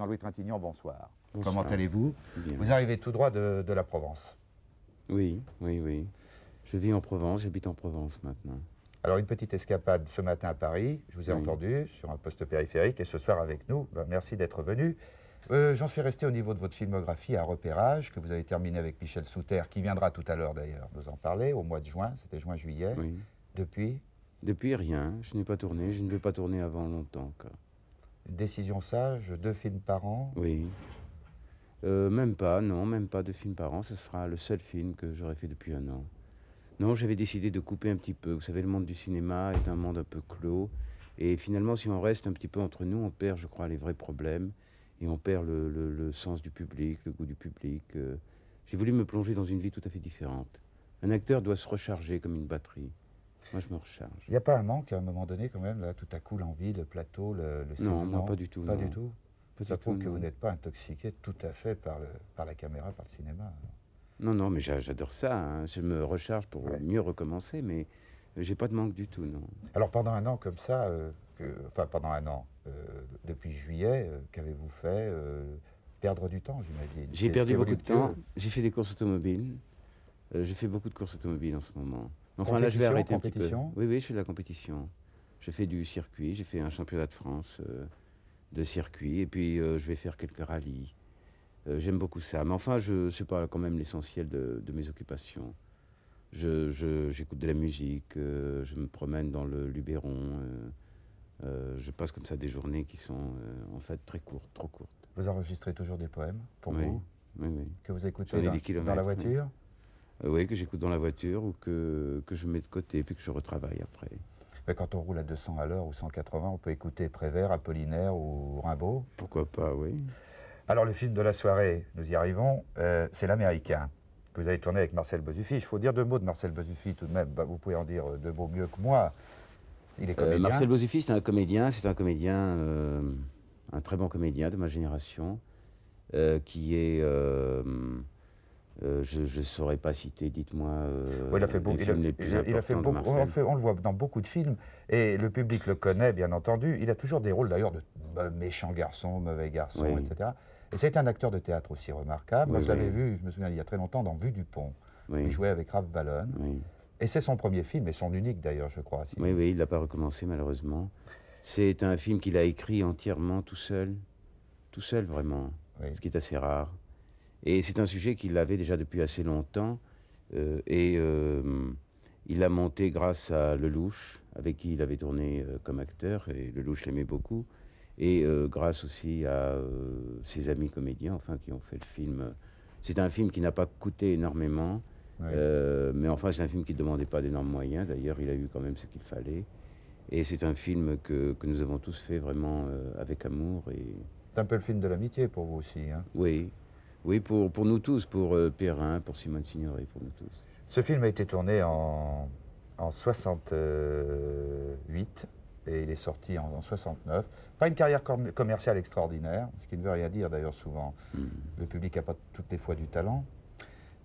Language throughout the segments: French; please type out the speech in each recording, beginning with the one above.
Jean-Louis Trintignant, bonsoir. bonsoir. Comment allez-vous Vous arrivez tout droit de, la Provence. Oui, oui, oui. Je vis en Provence, j'habite en Provence maintenant. Alors, une petite escapade ce matin à Paris, je vous ai entendu sur un poste périphérique et ce soir avec nous. Ben, merci d'être venu. Euh, j'en suis resté au niveau de votre filmographie à repérage, que vous avez terminé avec Michel Souter, qui viendra tout à l'heure d'ailleurs nous en parler, au mois de juin, c'était juin-juillet. Depuis Depuis rien, je n'ai pas tourné, je ne vais pas tourner avant longtemps. encore. Décision sage, deux films par an Oui. Euh, même pas, non, même pas deux films par an. Ce sera le seul film que j'aurais fait depuis un an. Non, j'avais décidé de couper un petit peu. Vous savez, le monde du cinéma est un monde un peu clos. Et finalement, si on reste un petit peu entre nous, on perd, je crois, les vrais problèmes. Et on perd le, sens du public, le goût du public. Euh. J'ai voulu me plonger dans une vie tout à fait différente. Un acteur doit se recharger comme une batterie. Moi, je me recharge. Il n'y a pas un manque à un moment donné, quand même, là, tout à coup, l'envie, le plateau, le, cinéma Non, moi, pas du tout. Pas du tout. Peut-être que vous n'êtes pas intoxiqué tout à fait par, le, par la caméra, par le cinéma. Non, non, mais j'adore ça. Hein. Je me recharge pour mieux recommencer, mais euh, j'ai pas de manque du tout, non. Alors pendant un an comme ça, euh, enfin pendant un an, euh, depuis juillet, qu'avez-vous fait Perdre du temps, j'imagine. J'ai perdu beaucoup de temps. J'ai fait des courses automobiles. je fais beaucoup de courses automobiles en ce moment. Enfin, là, je vais arrêter un Oui, oui, je fais de la compétition. je fais du circuit, j'ai fait un championnat de France euh, de circuit, et puis euh, je vais faire quelques rallyes. Euh, j'aime beaucoup ça, mais enfin, je n'est pas quand même l'essentiel de, mes occupations. J'écoute de la musique, je me promène dans le Luberon, je passe comme ça des journées qui sont en fait très courtes, trop courtes. Vous enregistrez toujours des poèmes pour vous oui, Que vous écoutez dans la voiture euh, oui, que j'écoute dans la voiture ou que, que je mets de côté puis que je retravaille après. Mais quand on roule à 200 à l'heure ou 180, on peut écouter Prévert, Apollinaire ou Rimbaud Pourquoi pas, oui. Alors le film de la soirée, nous y arrivons, euh, c'est L'Américain, que vous avez tourné avec Marcel bozuffi Il faut dire deux mots de Marcel bozuffi tout de même, bah, vous pouvez en dire euh, deux mots mieux que moi. Il est comédien. Marcel Bozufi, c'est un comédien, c'est un comédien, un très bon comédien de ma génération, qui est euh, je ne saurais pas citer, dites-moi. Euh, il a fait, il fait beaucoup. On, on, le voit dans beaucoup de films et le public le connaît, bien entendu. Il a toujours des rôles d'ailleurs de bah, méchant garçon, mauvais garçon, etc. Et c'est un acteur de théâtre aussi remarquable. Moi, je l'avais vu, je me souviens, il y a très longtemps, dans Vue du Pont. Il jouait avec Raph Vallon. Et c'est son premier film, et son unique d'ailleurs, je crois. oui, oui, il l'a pas recommencé malheureusement. C'est un film qu'il a écrit entièrement tout seul. Tout seul, vraiment. Ce qui est assez rare. Et c'est un sujet qu'il avait déjà depuis assez longtemps. Euh, et euh, il l'a monté grâce à Lelouch, avec qui il avait tourné euh, comme acteur, et Lelouch l'aimait beaucoup. Et grâce aussi à ses amis comédiens, enfin, qui ont fait le film. C'est un film qui n'a pas coûté énormément, mais enfin, c'est un film qui ne demandait pas d'énormes moyens. D'ailleurs, il a eu quand même ce qu'il fallait. Et c'est un film que, que, nous avons tous fait vraiment avec amour. Et... C'est un peu le film de l'amitié pour vous aussi. Hein oui, oui, pour, pour nous tous, pour euh, Perrin, pour Simone Signoret, pour nous tous. Ce film a été tourné en, en 68 et il est sorti en, 69. Pas une carrière commerciale extraordinaire, ce qui ne veut rien dire d'ailleurs souvent. Hmm. Le public n'a pas toutes les fois du talent.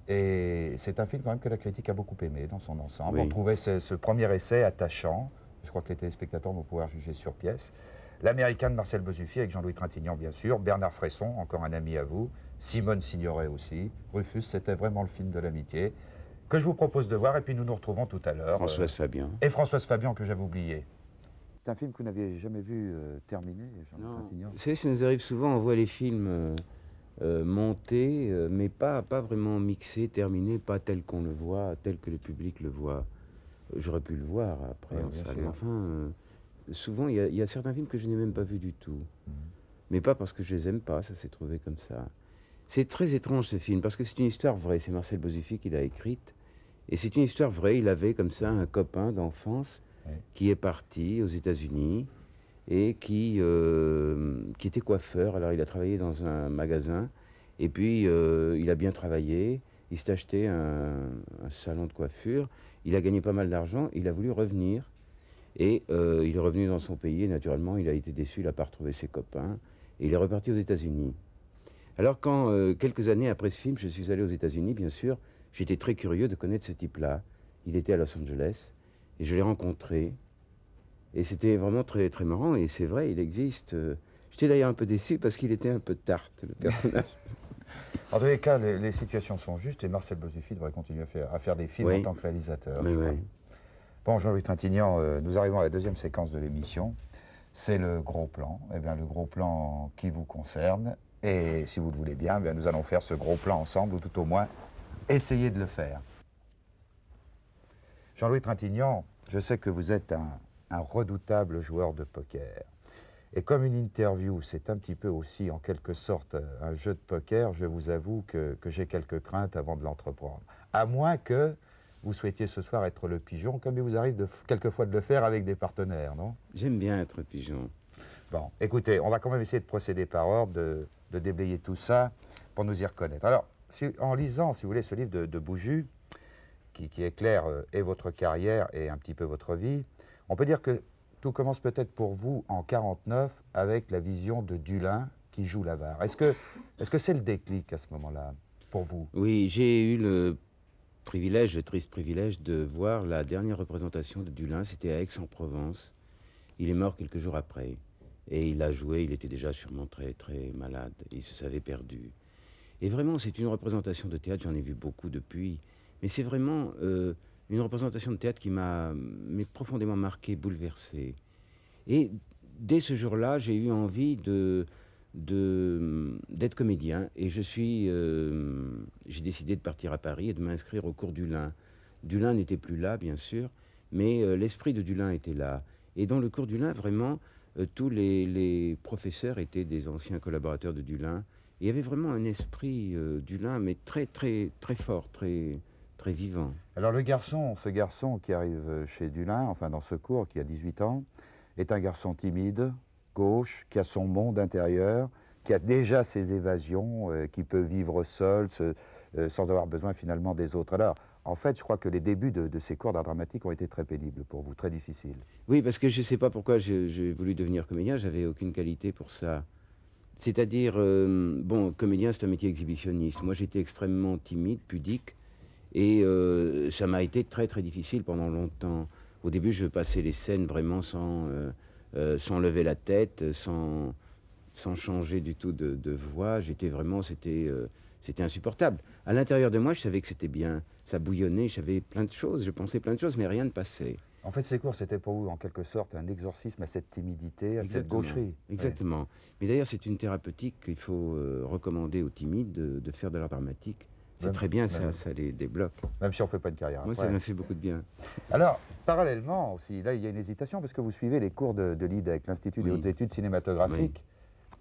Et c'est un film quand même que la critique a beaucoup aimé dans son ensemble. On trouvait ce, ce, premier essai attachant. Je crois que les téléspectateurs vont pouvoir juger sur pièce l'américain de Marcel Bosuffi avec Jean-Louis Trintignant, bien sûr, Bernard Fresson, encore un ami à vous, Simone Signoret aussi, Rufus, c'était vraiment le film de l'amitié que je vous propose de voir, et puis nous nous retrouvons tout à l'heure. Euh, Françoise fabien Et Françoise Fabien que j'avais oublié. C'est un film que vous n'aviez jamais vu euh, terminé, Jean-Louis Trintignant. Vous savez, ça nous arrive souvent, on voit les films... Euh, montés, mais pas, pas vraiment mixés, terminés, pas tel qu'on le voit, tel que le public le voit. J'aurais pu le voir après en salle, enfin, souvent, il y, a certains films que je n'ai même pas vus du tout. Mhm. Mais pas parce que je les aime pas, ça s'est trouvé comme ça. C'est très étrange ce film, parce que c'est une histoire vraie. C'est Marcel Bozifi qui l'a écrite. Et c'est une histoire vraie. Il avait comme ça un copain d'enfance qui est parti aux États-Unis et qui, euh, qui était coiffeur. Alors il a travaillé dans un magasin et puis euh, il a bien travaillé. Il s'est acheté un salon de coiffure. Il a gagné pas mal d'argent. Il a voulu revenir et euh, il est revenu dans son pays et naturellement, il a été déçu, il n'a pas retrouvé ses copains. Et il est reparti aux États-Unis. Alors quand, euh, quelques années après ce film, je suis allé aux États-Unis, bien sûr, j'étais très curieux de connaître ce type-là. Il était à Los Angeles et je l'ai rencontré. Et c'était vraiment très, très marrant. Et c'est vrai, il existe. Euh, j'étais d'ailleurs un peu déçu parce qu'il était un peu tarte, le personnage. en tous les cas, les, situations sont justes et Marcel Bozuffi devrait continuer à faire, à faire des films en tant que réalisateur. Mais Bon, Jean-Louis Trintignant, euh, nous arrivons à la deuxième séquence de l'émission. C'est le gros plan. Eh bien, le gros plan qui vous concerne. Et si vous le voulez bien, eh nous allons faire ce gros plan ensemble, ou tout au moins essayer de le faire. Jean-Louis Trintignant, je sais que vous êtes un, redoutable joueur de poker. Et comme une interview, c'est un petit peu aussi, en quelque sorte, euh, un jeu de poker, je vous avoue que, que j'ai quelques craintes avant de l'entreprendre. À moins que vous souhaitiez ce soir être le pigeon, comme il vous arrive de, quelquefois de le faire avec des partenaires, non J'aime bien être pigeon. Bon, écoutez, on va quand même essayer de procéder par ordre, de, déblayer tout ça pour nous y reconnaître. Alors, en lisant, si vous voulez, ce livre de, de Bouju, qui, éclaire euh, et votre carrière et un petit peu votre vie, on peut dire que tout commence peut-être pour vous en 49 avec la vision de Dulin qui joue l'avare. Est-ce que c'est -ce le déclic à ce moment-là pour vous Oui, j'ai eu le privilège, le triste privilège de voir la dernière représentation de Dulin, c'était à Aix-en-Provence. Il est mort quelques jours après. Et il a joué, il était déjà sûrement très très malade, il se savait perdu. Et vraiment, c'est une représentation de théâtre, j'en ai vu beaucoup depuis, mais c'est vraiment euh, une représentation de théâtre qui m'a profondément marqué, bouleversé. Et dès ce jour-là, j'ai eu envie de, Hum, d'être comédien et je suis euh, j'ai décidé de partir à Paris et de m'inscrire au cours Dulin. Dulin n'était plus là bien sûr, mais euh, l'esprit de Dulin était là et dans le cours Dulin vraiment euh, tous les, professeurs étaient des anciens collaborateurs de Dulin il y avait vraiment un esprit Dulin mais très très très fort, très très vivant. Alors le garçon, ce garçon qui arrive chez Dulin, enfin dans ce cours qui a 18 ans, est un garçon timide, gauche, qui a son monde intérieur, qui a déjà ses évasions, euh, qui peut vivre seul, euh, sans avoir besoin finalement des autres. Alors, en fait, je crois que les débuts de, ces cours d'art dramatique ont été très pénibles pour vous, très difficiles. Oui, parce que je ne sais pas pourquoi j'ai voulu devenir comédien, j'avais aucune qualité pour ça. C'est-à-dire, euh, bon, comédien, c'est un métier exhibitionniste. Moi, j'étais extrêmement timide, pudique, et ça m'a été très, très difficile pendant longtemps. Au début, je passais les scènes vraiment sans... Euh, sans lever la tête, sans, changer du tout de, voix. J'étais vraiment, euh, c'était insupportable. À l'intérieur de moi, je savais que c'était bien. Ça bouillonnait, j'avais plein de choses, je pensais plein de choses, mais rien ne passait. En fait, ces cours, c'était pour vous, en quelque sorte, un exorcisme à cette timidité, à cette gaucherie. Exactement. Mais d'ailleurs, c'est une thérapeutique qu'il faut euh, recommander aux timides de faire de la dramatique c'est très bien, ça, ça, les débloque. Même si on ne fait pas de carrière. Moi, ça me fait beaucoup de bien. Alors, parallèlement aussi, là, il y a une hésitation parce que vous suivez les cours de, de avec l'Institut des hautes études cinématographiques,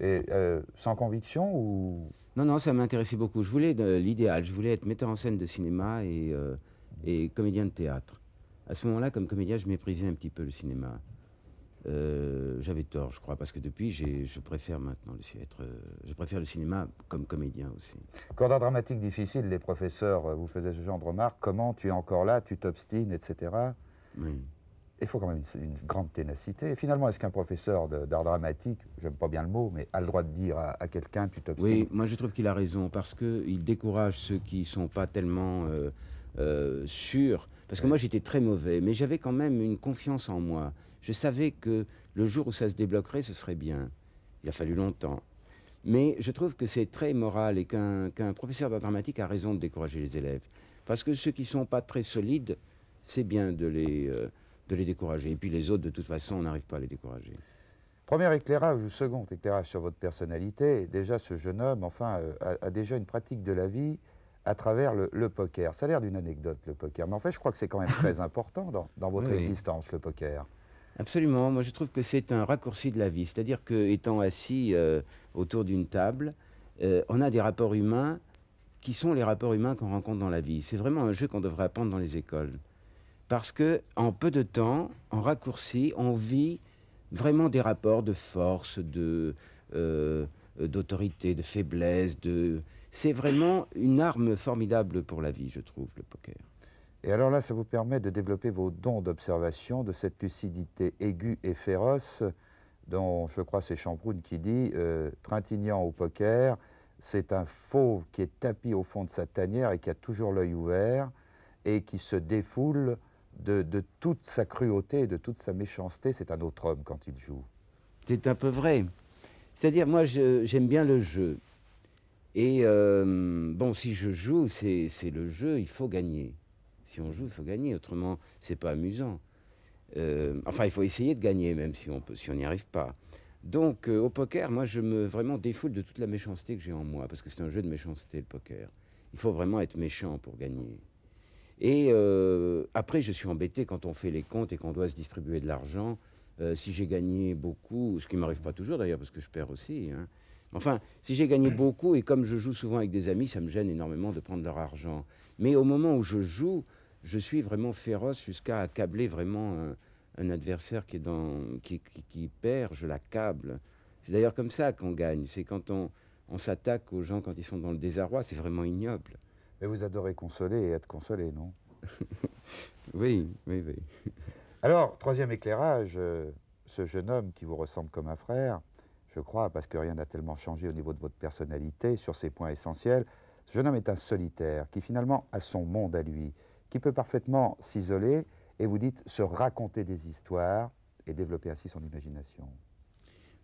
et, euh, sans conviction ou... Non, non, ça m'intéressait beaucoup. Je voulais euh, l'idéal, je voulais être metteur en scène de cinéma euh, et comédien de théâtre. À ce moment-là, comme comédien, je méprisais un petit peu le cinéma. Euh, j'avais tort, je crois, parce que depuis, je préfère maintenant être, euh, je préfère le cinéma comme comédien aussi. Cordon dramatique difficile, les professeurs euh, vous faisaient ce genre de remarques. Comment tu es encore là, tu t'obstines, etc. Oui. Il faut quand même une, grande ténacité. Et finalement, est-ce qu'un professeur d'art dramatique, j'aime pas bien le mot, mais a le droit de dire à, quelqu'un, tu t'obstines Oui, moi je trouve qu'il a raison, parce qu'il décourage ceux qui ne sont pas tellement... Euh, sûr. Parce que moi, j'étais très mauvais, mais j'avais quand même une confiance en moi. Je savais que le jour où ça se débloquerait, ce serait bien. Il a fallu longtemps. Mais je trouve que c'est très moral et qu'un professeur d'informatique a raison de décourager les élèves. Parce que ceux qui ne sont pas très solides, c'est bien de les, euh, de les décourager. Et puis les autres, de toute façon, on n'arrive pas à les décourager. Premier éclairage ou second éclairage sur votre personnalité. Déjà, ce jeune homme, enfin, euh, a, déjà une pratique de la vie à travers le, poker. Ça a l'air d'une anecdote, le poker, mais en fait, je crois que c'est quand même très important dans, votre existence, le poker. Absolument. Moi, je trouve que c'est un raccourci de la vie. C'est-à-dire que, étant assis euh, autour d'une table, euh, on a des rapports humains qui sont les rapports humains qu'on rencontre dans la vie. C'est vraiment un jeu qu'on devrait apprendre dans les écoles, parce que en peu de temps, en raccourci, on vit vraiment des rapports de force, de euh, d'autorité, de faiblesse, de c'est vraiment une arme formidable pour la vie, je trouve, le poker. Et alors là, ça vous permet de développer vos dons d'observation, de cette lucidité aiguë et féroce dont je crois c'est Champroune qui dit euh, Trintignant au poker, c'est un fauve qui est tapis au fond de sa tanière et qui a toujours l'œil ouvert et qui se défoule de, de, toute sa cruauté et de toute sa méchanceté. C'est un autre homme quand il joue. C'est un peu vrai. C'est-à-dire, moi, j'aime bien le jeu. Et euh, bon, si je joue, c'est le jeu, il faut gagner. Si on joue, il faut gagner, autrement, c'est pas amusant. Euh, enfin, il faut essayer de gagner, même si on n'y si n'y arrive pas. Donc, euh, au poker, moi, je me vraiment défoule de toute la méchanceté que j'ai en moi, parce que c'est un jeu de méchanceté, le poker. Il faut vraiment être méchant pour gagner. Et après, je suis embêté quand on fait les comptes et qu'on doit se distribuer de l'argent. si j'ai gagné beaucoup, ce qui m'arrive pas toujours d'ailleurs, parce que je perds aussi, hein, Enfin, si j'ai gagné beaucoup, et comme je joue souvent avec des amis, ça me gêne énormément de prendre leur argent. Mais au moment où je joue, je suis vraiment féroce jusqu'à accabler vraiment euh, un, adversaire qui, perd, je l'accable. C'est d'ailleurs comme ça qu'on gagne. C'est quand on, s'attaque aux gens quand ils sont dans le désarroi, c'est vraiment ignoble. Mais vous adorez consoler et être consolé, non Oui, oui, oui. Alors, troisième éclairage, euh, ce jeune homme qui vous ressemble comme un frère, je crois, parce que rien n'a tellement changé au niveau de votre personnalité, sur ces points essentiels. Ce jeune homme est un solitaire qui finalement a son monde à lui, qui peut parfaitement s'isoler et vous dites se raconter des histoires et développer ainsi son imagination.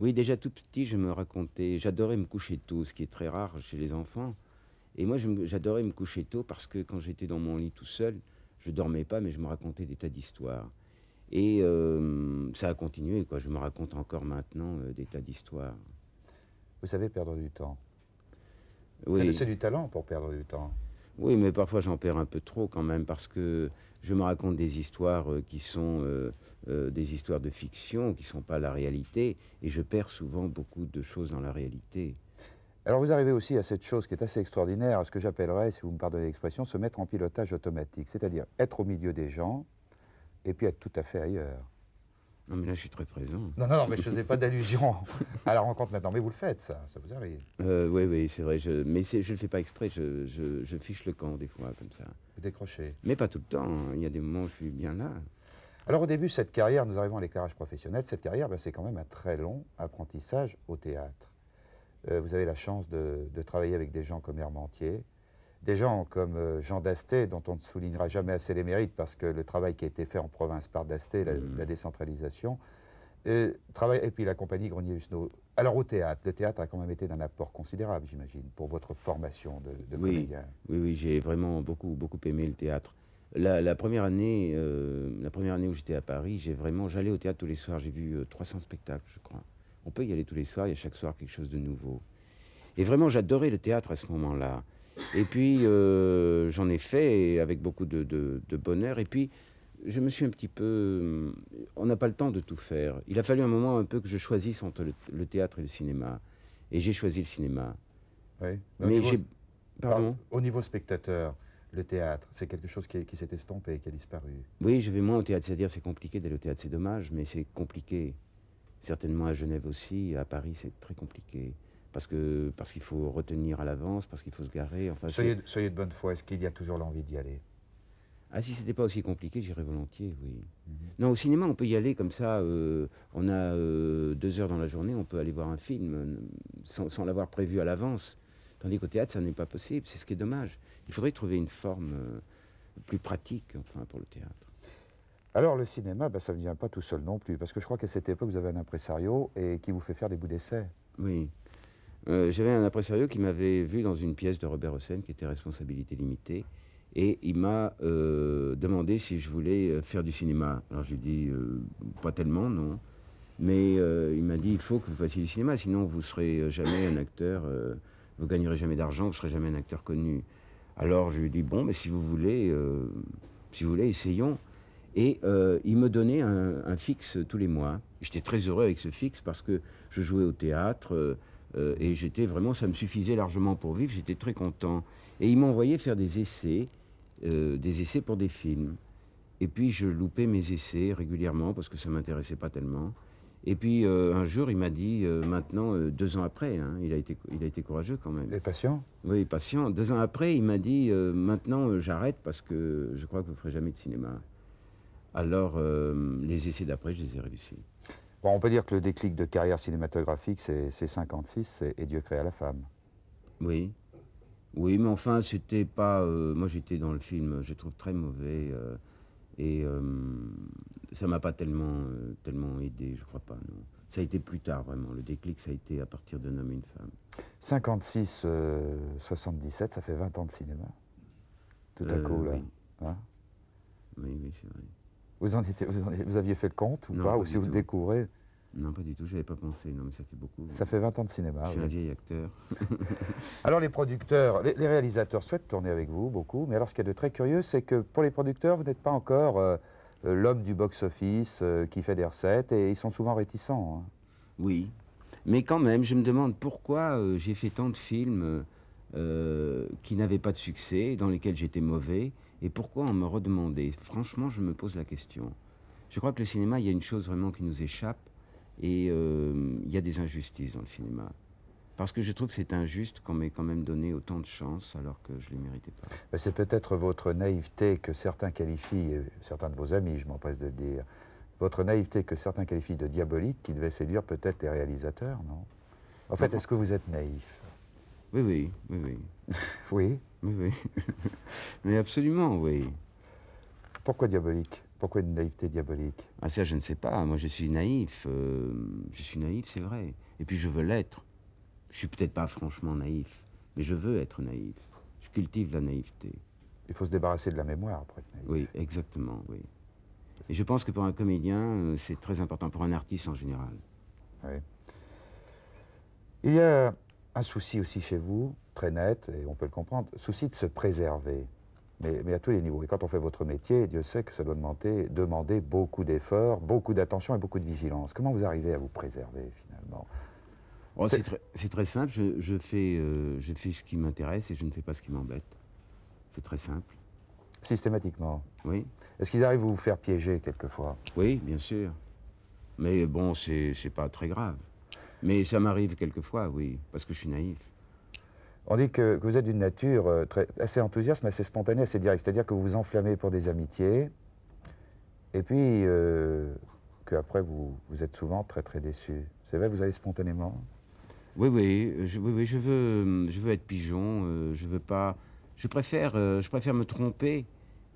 Oui, déjà tout petit, je me racontais, j'adorais me coucher tôt, ce qui est très rare chez les enfants. Et moi, j'adorais me coucher tôt parce que quand j'étais dans mon lit tout seul, je dormais pas, mais je me racontais des tas d'histoires. Et euh, ça a continué, quoi. Je me raconte encore maintenant euh, des tas d'histoires. Vous savez perdre du temps. Oui. C'est du talent pour perdre du temps. Oui, mais parfois j'en perds un peu trop quand même, parce que je me raconte des histoires euh, qui sont des histoires de fiction, qui ne sont pas la réalité, et je perds souvent beaucoup de choses dans la réalité. Alors vous arrivez aussi à cette chose qui est assez extraordinaire, à ce que j'appellerais, si vous me pardonnez l'expression, se mettre en pilotage automatique, c'est-à-dire être au milieu des gens, et puis être tout à fait ailleurs. Non, mais là, je suis très présent. Non, non, non mais je ne faisais pas d'allusion à la rencontre maintenant. Mais vous le faites, ça, ça vous arrive. Euh, oui, oui, c'est vrai. Je, mais je ne le fais pas exprès. Je, je, fiche le camp, des fois, comme ça. Vous décrochez. Mais pas tout le temps. Hein. Il y a des moments où je suis bien là. Alors, au début, cette carrière, nous arrivons à l'éclairage professionnel. Cette carrière, ben, c'est quand même un très long apprentissage au théâtre. Euh, vous avez la chance de, de, travailler avec des gens comme Hermentier, des gens comme euh, Jean Dasté, dont on ne soulignera jamais assez les mérites parce que le travail qui a été fait en province par Dasté, la, mmh. décentralisation, et, euh, travail, et puis la compagnie grenier husno Alors au théâtre, le théâtre a quand même été d'un apport considérable, j'imagine, pour votre formation de, oui, comédien. Oui, oui, j'ai vraiment beaucoup, beaucoup aimé le théâtre. La, première année, euh, la première année où j'étais à Paris, j'ai vraiment, j'allais au théâtre tous les soirs. J'ai vu 300 spectacles, je crois. On peut y aller tous les soirs. Il y a chaque soir quelque chose de nouveau. Et vraiment, j'adorais le théâtre à ce moment-là. Et puis, euh, j'en ai fait avec beaucoup de, bonheur. Et puis, je me suis un petit peu... Hum, on n'a pas le temps de tout faire. Il a fallu un moment un peu que je choisisse entre le, théâtre et le cinéma. Et j'ai choisi le cinéma. Oui. Mais, Pardon Au niveau spectateur, le théâtre, c'est quelque chose qui, s'est estompé, qui a disparu. Oui, je vais moins au théâtre. C'est-à-dire, c'est compliqué d'aller au théâtre. C'est dommage, mais c'est compliqué. Certainement à Genève aussi, à Paris, c'est très compliqué parce que parce qu'il faut retenir à l'avance, parce qu'il faut se garer. Enfin, soyez, de bonne foi. Est-ce qu'il y a toujours l'envie d'y aller Ah si c'était pas aussi compliqué, j'irais volontiers, oui. Mhm. Non, au cinéma on peut y aller comme ça. Euh, on a euh, deux heures dans la journée, on peut aller voir un film euh, sans, l'avoir prévu à l'avance. Tandis qu'au théâtre ça n'est pas possible. C'est ce qui est dommage. Il faudrait trouver une forme plus pratique, enfin, pour le théâtre. Alors le cinéma, bah, ça ne vient pas tout seul non plus, parce que je crois qu'à cette époque, vous avez un impresario et qui vous fait faire des bouts d'essai. Oui. Euh, j'avais un après-sérieux qui m'avait vu dans une pièce de Robert Hossein qui était Responsabilité limitée. Et il m'a euh, demandé si je voulais euh, faire du cinéma. Alors je lui ai dit, pas tellement, non. Mais il m'a dit, il faut que vous fassiez du cinéma, sinon vous ne serez jamais un acteur, vous gagnerez jamais d'argent, vous ne serez jamais un acteur connu. Alors je lui ai dit, bon, mais si vous voulez, si vous voulez essayons. Et il me donnait un, fixe tous les mois. J'étais très heureux avec ce fixe parce que je jouais au théâtre, euh, et j'étais vraiment, ça me suffisait largement pour vivre, j'étais très content. Et ils envoyé faire des essais, euh, des essais pour des films. Et puis je loupais mes essais régulièrement parce que ça m'intéressait pas tellement. Et puis euh, un jour, il m'a dit, maintenant, deux ans après, hein, il, a été, il a été courageux quand même. Et patient Oui, patient. Deux ans après, il m'a dit, maintenant, j'arrête parce que je crois que vous ne ferez jamais de cinéma. Alors, les essais d'après, je les ai réussis on peut dire que le déclic de carrière cinématographique, c'est 56 et, Dieu créa la femme. Oui. Oui, mais enfin, c'était pas. Euh, moi, j'étais dans le film, je trouve très mauvais. Euh, et ça euh, ça m'a pas tellement, tellement aidé, je crois pas, non. Ça a été plus tard, vraiment. Le déclic, ça a été à partir d'un homme et une femme. 56, 77, ça fait 20 ans de cinéma. Tout à coup, là. Hein oui, oui c'est vrai. Vous, en étiez, vous, aviez fait le compte ou pas, Ou si vous découvrez non, pas du tout, je n'avais pas pensé. Non, mais ça fait beaucoup. Ça fait 20 ans de cinéma. Je suis un vieil acteur. alors, les producteurs, les, réalisateurs souhaitent tourner avec vous beaucoup, mais alors ce qui est de très curieux, c'est que pour les producteurs, vous n'êtes pas encore euh, euh, l'homme du box-office euh, qui fait des recettes et ils sont souvent réticents. Hein. Oui, mais quand même, je me demande pourquoi j'ai fait tant de films qui n'avaient pas de succès, dans lesquels j'étais mauvais. Et pourquoi on me redemander Franchement, je me pose la question. Je crois que le cinéma, il y a une chose vraiment qui nous échappe, et euh, il y a des injustices dans le cinéma. Parce que je trouve que c'est injuste qu'on m'ait quand même donné autant de chance alors que je ne les méritais pas. C'est peut-être votre naïveté que certains qualifient, certains de vos amis, je m'empresse de le dire, votre naïveté que certains qualifient de diabolique qui devait séduire peut-être les réalisateurs, non En fait, est-ce que vous êtes naïf Oui, oui, oui, oui. oui. oui. Mais absolument, oui. Pourquoi diabolique Pourquoi une naïveté diabolique Ah ça, je ne sais pas. Moi, je suis naïf. Euh, je suis naïf, c'est vrai. Et puis, je veux l'être. Je suis peut-être pas franchement naïf, mais je veux être naïf. Je cultive la naïveté. Il faut se débarrasser de la mémoire après Oui, exactement, oui. Et je pense que pour un comédien, euh, c'est très important, pour un artiste en général. Oui. Il y a un souci aussi chez vous, très net, et on peut le comprendre, souci de se préserver, mais, à tous les niveaux. Et quand on fait votre métier, Dieu sait que ça doit demander, demander beaucoup d'efforts, beaucoup d'attention et beaucoup de vigilance. Comment vous arrivez à vous préserver finalement oh, C'est très, simple, je, fais, euh, je fais ce qui m'intéresse et je ne fais pas ce qui m'embête. C'est très simple. Systématiquement Oui. Est-ce qu'ils arrivent à vous faire piéger quelquefois Oui, bien sûr. Mais bon, c'est pas très grave. Mais ça m'arrive quelquefois, oui, parce que je suis naïf. On dit que, vous êtes d'une nature euh, très, assez enthousiaste, mais assez spontanée, assez directe. C'est-à-dire que vous vous enflammez pour des amitiés, et puis euh, qu'après, vous, vous êtes souvent très, très déçu. C'est vrai, vous allez spontanément oui oui, je, oui, je, veux, je veux être pigeon. Euh, je veux pas. Je préfère, euh, je préfère me tromper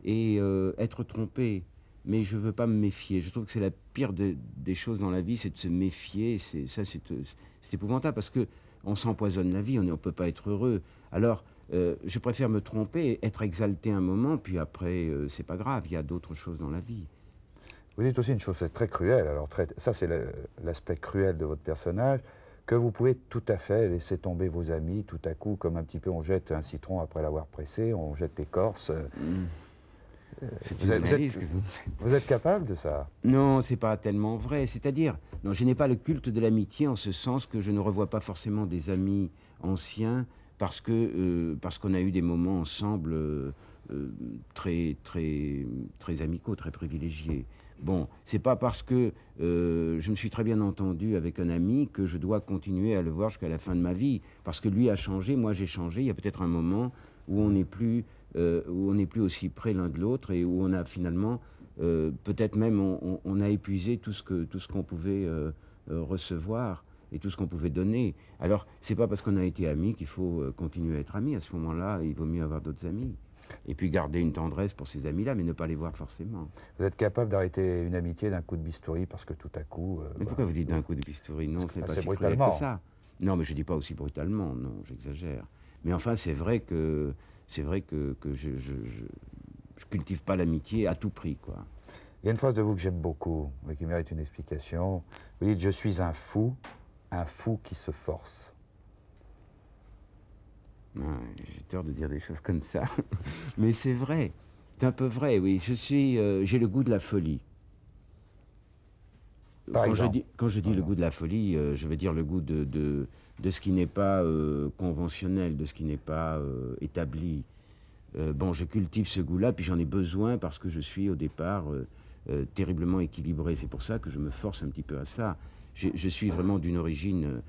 et être trompé mais je veux pas me méfier. Je trouve que c'est la pire des choses dans la vie, c'est de se méfier. C'est ça, c'est épouvantable parce que on s'empoisonne la vie, on ne peut pas être heureux. Alors, euh, je préfère me tromper, être exalté un moment, puis après, euh, c'est pas grave, il y a d'autres choses dans la vie. Vous dites aussi une chose très cruelle, alors ça c'est l'aspect cruel de votre personnage, que vous pouvez tout à fait laisser tomber vos amis tout à coup, comme un petit peu on jette un citron après l'avoir pressé, on jette l'écorce. Euh, vous êtes, capable de ça Non, c'est pas tellement vrai. C'est-à-dire, non, je n'ai pas le culte de l'amitié en ce sens que je ne revois pas forcément des amis anciens parce que euh, parce qu'on a eu des moments ensemble euh, très très très amicaux, très privilégiés. Bon, c'est pas parce que je me suis très bien entendu avec un ami que je dois continuer à le voir jusqu'à la fin de ma vie, parce que lui a changé, moi j'ai changé. Il y a peut-être un moment où on n'est plus euh, où on n'est plus aussi près l'un de l'autre et où on a finalement, euh, peut-être même, on, a épuisé tout ce qu'on pouvait euh, recevoir et tout ce qu'on pouvait donner. Alors, c'est pas parce qu'on a été amis qu'il faut continuer à être amis. À ce moment-là, il vaut mieux avoir d'autres amis. Et puis garder une tendresse pour ces amis-là, mais ne pas les voir forcément. Vous êtes capable d'arrêter une amitié d'un coup de bistouri parce que tout à coup. mais bah, pourquoi vous dites d'un coup de bistouri Non, c'est pas si brutalement. que ça. Non, mais je dis pas aussi brutalement, non, j'exagère. Mais enfin, c'est vrai que c'est vrai que, je, je, cultive pas l'amitié à tout prix, quoi. Il y a une phrase de vous que j'aime beaucoup, mais qui mérite une explication. Vous dites Je suis un fou, un fou qui se force. J'ai tort de dire des choses comme ça. Mais c'est vrai. C'est un peu vrai, oui. Je suis, euh, j'ai le goût de la folie. quand, je dis, quand je dis le goût de la folie, euh, je veux dire le goût de, de ce qui n'est pas euh, conventionnel, de ce qui n'est pas euh, établi. Euh, bon, je cultive ce goût-là, puis j'en ai besoin parce que je suis au départ terriblement équilibré. C'est pour ça que je me force un petit peu à ça. Je, suis vraiment d'une origine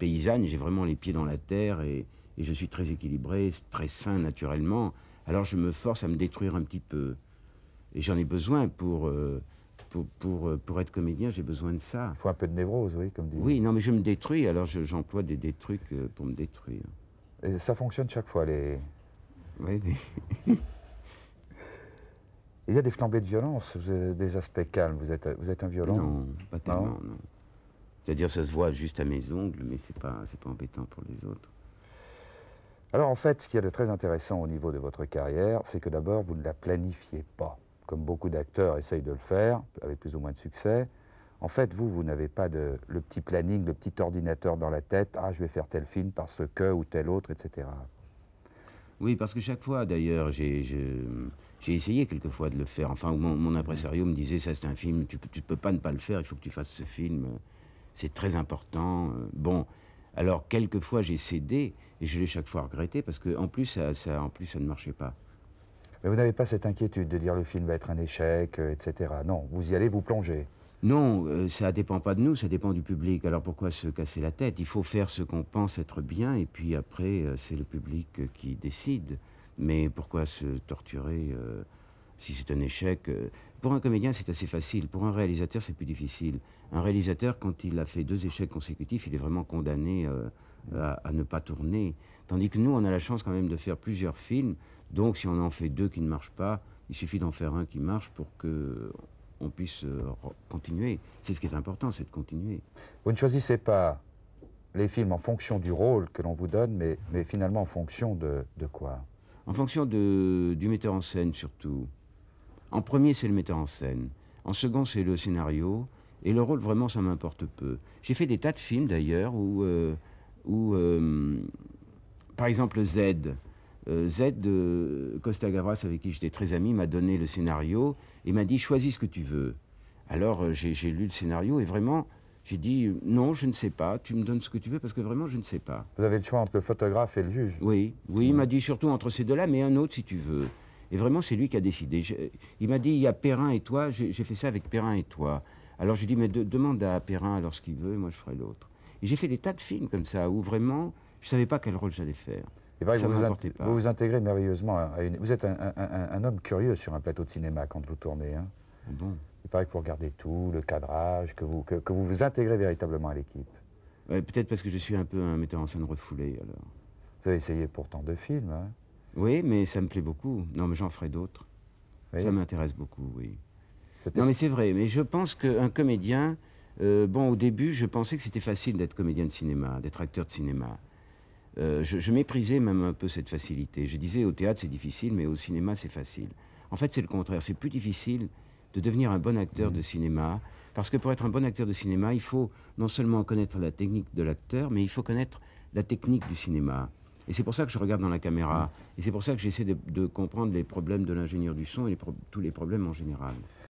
paysanne, j'ai vraiment les pieds dans la terre et, je suis très équilibré, très sain naturellement. Alors je me force à me détruire un petit peu. Et j'en ai besoin pour euh, pour, être comédien, j'ai besoin de ça. Il faut un peu de névrose, oui, comme dit. Oui, non, mais je me détruis, alors j'emploie des, trucs euh, pour me détruire. ça fonctionne chaque fois, les. Oui, mais. Il y a des flambées de violence, des aspects calmes. Vous êtes, vous êtes un violent Non, pas tellement, non. C'est-à-dire, ça se voit juste à mes ongles, mais c'est pas, pas embêtant pour les autres. Alors, en fait, ce qui est a de très intéressant au niveau de votre carrière, c'est que d'abord, vous ne la planifiez pas comme beaucoup d'acteurs essayent de le faire, avec plus ou moins de succès. En fait, vous, vous n'avez pas de, le petit planning, le petit ordinateur dans la tête, ah, je vais faire tel film parce que, ou tel autre, etc. Oui, parce que chaque fois, d'ailleurs, j'ai, essayé quelquefois de le faire. Enfin, mon, mon impresario me disait, ça c'est un film, tu ne peux pas ne pas le faire, il faut que tu fasses ce film, c'est très important. Bon, alors quelquefois j'ai cédé, et je l'ai chaque fois regretté, parce que en plus, ça, en plus, ça ne marchait pas. Mais vous n'avez pas cette inquiétude de dire le film va être un échec, euh, etc. Non, vous y allez vous plonger. Non, ça euh, ça dépend pas de nous, ça dépend du public. Alors pourquoi se casser la tête Il faut faire ce qu'on pense être bien, et puis après, euh, c'est le public qui décide. Mais pourquoi se torturer si c'est un échec Pour un comédien, c'est assez facile. Pour un réalisateur, c'est plus difficile. Un réalisateur, quand il a fait deux échecs consécutifs, il est vraiment condamné à, ne pas tourner. Tandis que nous, on a la chance quand même de faire plusieurs films. Donc, si on en fait deux qui ne marchent pas, il suffit d'en faire un qui marche pour que on puisse euh, continuer. C'est ce qui est important, c'est de continuer. Vous ne choisissez pas les films en fonction du rôle que l'on vous donne, mais, mais finalement en fonction de, de quoi En fonction de, du metteur en scène surtout. En premier, c'est le metteur en scène. En second, c'est le scénario. Et le rôle, vraiment, ça m'importe peu. J'ai fait des tas de films, d'ailleurs, où euh, où, euh, par exemple, Z, euh, Z de Costa Gavras, avec qui j'étais très ami, m'a donné le scénario et m'a dit Choisis ce que tu veux. Alors euh, j'ai lu le scénario et vraiment, j'ai dit Non, je ne sais pas, tu me donnes ce que tu veux parce que vraiment, je ne sais pas. Vous avez le choix entre le photographe et le juge Oui, oui, il m'a dit surtout entre ces deux-là, mais un autre si tu veux. Et vraiment, c'est lui qui a décidé. il m'a dit Il y a Perrin et toi, j'ai fait ça avec Perrin et toi. Alors j'ai dit Mais demande à Perrin alors ce qu'il veut, et moi je ferai l'autre. J'ai fait des tas de films comme ça, où vraiment, je ne savais pas quel rôle j'allais faire. Et ça vous, vous, pas. vous, vous, intégrez merveilleusement à une... Vous êtes un, homme curieux sur un plateau de cinéma quand vous tournez. Hein. Ah bon. Il paraît que vous regardez tout, le cadrage, que vous que, vous, vous intégrez véritablement à l'équipe. Peut-être parce que je suis un peu un metteur en scène refoulé, alors. Vous avez essayé pourtant de films, hein. Oui, mais ça me plaît beaucoup. Non, mais j'en ferai d'autres. Ça m'intéresse beaucoup, oui. Non, mais c'est vrai. Mais je pense qu'un comédien, euh, bon, au début, je pensais que c'était facile d'être comédien de cinéma, d'être acteur de cinéma. Euh, je, méprisais même un peu cette facilité. Je disais au théâtre c'est difficile, mais au cinéma c'est facile. En fait, c'est le contraire. C'est plus difficile de devenir un bon acteur de mmh. cinéma, parce que pour être un bon acteur de cinéma, il faut non seulement connaître la technique de l'acteur, mais il faut connaître la technique du cinéma. Et c'est pour ça que je regarde dans la caméra, mmh. et c'est pour ça que j'essaie de, de, comprendre les problèmes de l'ingénieur du son et tous les problèmes en général.